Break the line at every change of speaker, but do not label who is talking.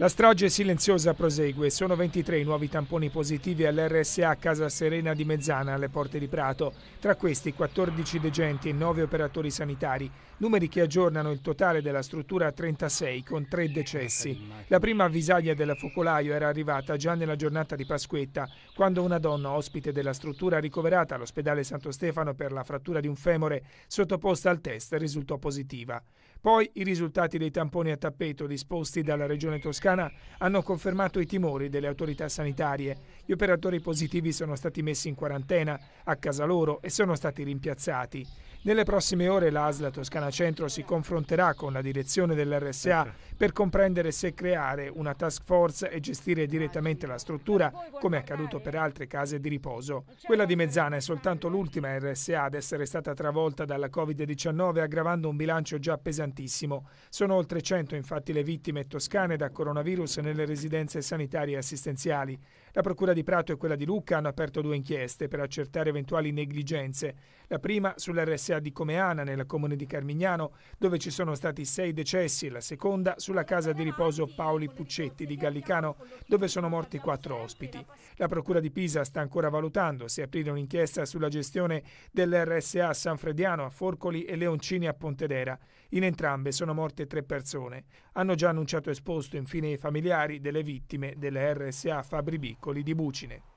La strage silenziosa prosegue, sono 23 i nuovi tamponi positivi all'RSA Casa Serena di Mezzana alle porte di Prato, tra questi 14 degenti e 9 operatori sanitari, numeri che aggiornano il totale della struttura a 36 con 3 decessi. La prima avvisaglia del focolaio era arrivata già nella giornata di Pasquetta, quando una donna ospite della struttura ricoverata all'ospedale Santo Stefano per la frattura di un femore sottoposta al test risultò positiva. Poi i risultati dei tamponi a tappeto disposti dalla Regione Toscana hanno confermato i timori delle autorità sanitarie. Gli operatori positivi sono stati messi in quarantena a casa loro e sono stati rimpiazzati. Nelle prossime ore l'ASLA Toscana Centro si confronterà con la direzione dell'RSA ecco. per comprendere se creare una task force e gestire direttamente la struttura, come accaduto per altre case di riposo. Quella di Mezzana è soltanto l'ultima RSA ad essere stata travolta dalla Covid-19 aggravando un bilancio già pesantissimo. Sono oltre 100 infatti le vittime toscane da coronavirus nelle residenze sanitarie e assistenziali. La Procura di Prato e quella di Lucca hanno aperto due inchieste per accertare eventuali negligenze. La prima sull'RSA di Comeana, nel comune di Carmignano, dove ci sono stati sei decessi, e la seconda sulla casa di riposo Paoli Puccetti di Gallicano, dove sono morti quattro ospiti. La Procura di Pisa sta ancora valutando se aprire un'inchiesta sulla gestione dell'RSA San Frediano a Forcoli e Leoncini a Pontedera. In entrambe sono morte tre persone. Hanno già annunciato esposto infine i familiari delle vittime delle RSA Fabri Biccoli di Bucine.